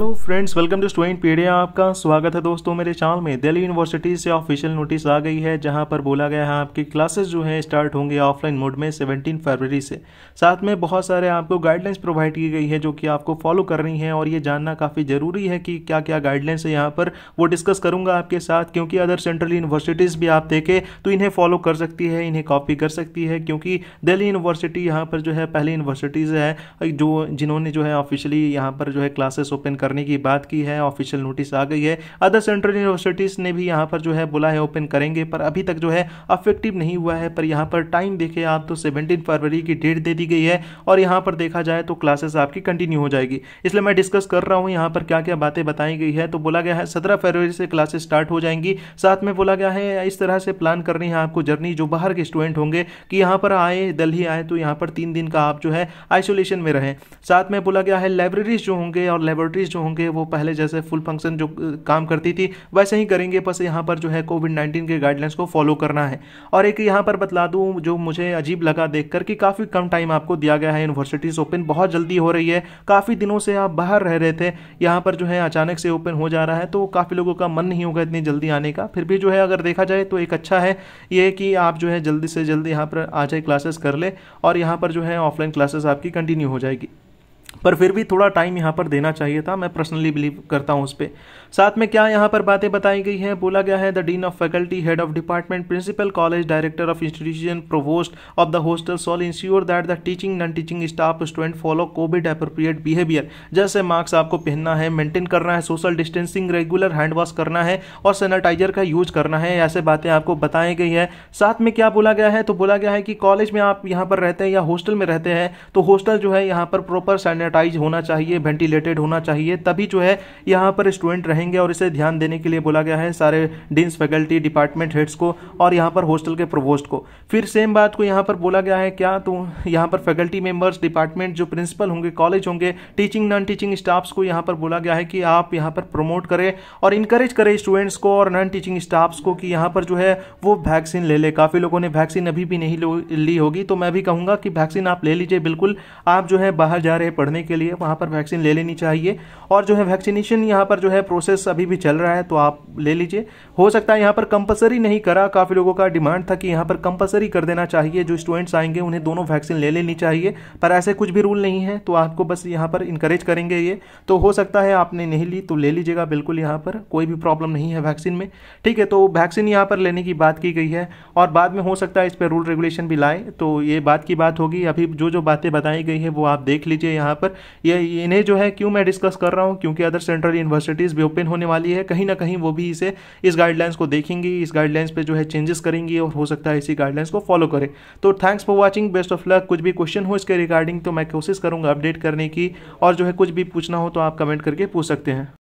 hello friends welcome to student pedia आपका स्वागत है दोस्तों मेरे चैनल में दिल्ली यूनिवर्सिटी से ऑफिशियल नोटिस आ गई है जहां पर बोला गया है आपकी क्लासेस जो है स्टार्ट होंगे ऑफलाइन मोड में 17 फरवरी से साथ में बहुत सारे आपको गाइडलाइंस प्रोवाइड की गई है जो कि आपको फॉलो करनी है और ये जानना काफ़ी ज़रूरी है कि क्या क्या गाइडलाइंस है यहाँ पर वो डिस्कस करूँगा आपके साथ क्योंकि अदर सेंट्रल यूनिवर्सिटीज़ भी आप देखें तो इन्हें फॉलो कर सकती है इन्हें कॉपी कर सकती है क्योंकि दिल्ली यूनिवर्सिटी यहाँ पर जो है पहली यूनिवर्सिटीज़ है जो जिन्होंने जो है ऑफिशियली यहाँ पर जो है क्लासेस ओपन कर करने की बात की है ऑफिशियल नोटिस आ गई है अदर सेंट्रल यूनिवर्सिटीज़ ने भी यहाँ पर जो है बोला है ओपन करेंगे पर अभी तक जो है अफेक्टिव नहीं हुआ है पर यहाँ पर टाइम देखे आप तो सेवनटीन फरवरी की डेट दे दी गई है और यहाँ पर देखा जाए तो क्लासेस आपकी कंटिन्यू हो जाएगी इसलिए मैं डिस्कस कर रहा हूँ यहाँ पर क्या क्या बातें बताई गई है तो बोला गया है सत्रह फरवरी से क्लासेस स्टार्ट हो जाएंगी साथ में बोला गया है इस तरह से प्लान करनी है आपको जर्नी जो बाहर के स्टूडेंट होंगे कि यहाँ पर आए दिल्ली आए तो यहाँ पर तीन दिन का आप जो है आइसोलेशन में रहें साथ में बोला गया है लाइब्रेरीज जो होंगे और लेबोरेटरीज जो होंगे वो पहले जैसे फुल फंक्शन जो काम करती थी वैसे ही करेंगे बस यहाँ पर जो है कोविड नाइन्टीन के गाइडलाइंस को फॉलो करना है और एक यहाँ पर बतला दूँ जो मुझे अजीब लगा देख कि काफ़ी कम टाइम आपको दिया गया है यूनिवर्सिटीज़ ओपन बहुत जल्दी हो रही है काफ़ी दिनों से आप बाहर रह रहे थे यहाँ पर जो है अचानक से ओपन हो जा रहा है तो काफ़ी लोगों का मन नहीं होगा इतनी जल्दी आने का फिर भी जो है अगर देखा जाए तो एक अच्छा है ये कि आप जो है जल्दी से जल्दी यहाँ पर आ जाए क्लासेस कर ले और यहाँ पर जो है ऑफलाइन क्लासेस आपकी कंटिन्यू हो जाएगी पर फिर भी थोड़ा टाइम यहाँ पर देना चाहिए था मैं पर्सनली बिलीव करता हूँ उस पर साथ में क्या यहाँ पर बातें बताई गई हैं बोला गया है the dean of faculty head of department principal college director of institution provost of the hostel shall ensure that the teaching non teaching staff student follow COVID appropriate behaviour जैसे मास्क आपको पहनना है मेंटेन करना है social distancing regular hand wash करना है और sanitiser का यूज करना है ऐसे बातें आपको बताई गई है साथ में क्या बोला गया है तो बोला गया है कि कॉलेज में आप यहाँ पर रहते हैं या हॉस्टल में रहते हैं तो हॉस्टल जो है यहाँ पर प्रॉपर सैन सैनिटाइज होना चाहिए वेंटिलेटेड होना चाहिए तभी जो है यहाँ पर स्टूडेंट रहेंगे और इसे ध्यान देने के लिए बोला गया है सारे डीन्स फैकल्टी डिपार्टमेंट हेड्स को और यहाँ पर हॉस्टल के प्रोवोस्ट को फिर सेम बात को यहाँ पर बोला गया है क्या तो यहाँ पर फैकल्टी मेंबर्स डिपार्टमेंट जो प्रिंसिपल होंगे कॉलेज होंगे टीचिंग नॉन टीचिंग स्टाफ्स को यहाँ पर बोला गया है कि आप यहाँ पर प्रमोट करें और इनकरेज करें स्टूडेंट्स को और नॉन टीचिंग स्टाफ्स को कि यहाँ पर जो है वो वैक्सीन ले ले काफ़ी लोगों ने वैक्सीन अभी भी नहीं ली होगी तो मैं भी कहूँगा कि वैक्सीन आप ले लीजिए बिल्कुल आप जो है बाहर जा रहे पढ़ करने के लिए वहाँ पर वैक्सीन ले लेनी चाहिए और जो है वैक्सीनेशन यहाँ पर जो है प्रोसेस अभी भी चल रहा है तो आप ले लीजिए हो सकता है यहाँ पर कंपलसरी नहीं करा काफ़ी लोगों का डिमांड था कि यहाँ पर कंपलसरी कर देना चाहिए जो स्टूडेंट्स आएंगे उन्हें दोनों वैक्सीन ले लेनी चाहिए पर ऐसे कुछ भी रूल नहीं है तो आपको बस यहाँ पर इंकरेज करेंगे ये तो हो सकता है आपने नहीं ली तो ले लीजिएगा बिल्कुल यहाँ पर कोई भी प्रॉब्लम नहीं है वैक्सीन में ठीक है तो वैक्सीन यहाँ पर लेने की बात की गई है और बाद में हो सकता है इस पर रूल रेगुलेशन भी लाए तो ये बात की बात होगी अभी जो जो बातें बताई गई है वो आप देख लीजिए यहाँ पर ये इन्हें जो है क्यों मैं डिस्कस कर रहा हूँ क्योंकि अदर सेंट्रल यूनिवर्सिटीज़ भी ओपन होने वाली है कहीं ना कहीं वो भी इसे इस गाइडलाइंस को देखेंगी इस गाइडलाइंस पर जो है चेंजेस करेंगी और हो सकता है इसी गाइडलाइंस को फॉलो करें तो thanks for watching best of luck कुछ भी क्वेश्चन हो इसके रिगार्डिंग तो मैं कोशिश करूँगा अपडेट करने की और जो है कुछ भी पूछना हो तो आप कमेंट करके पूछ सकते हैं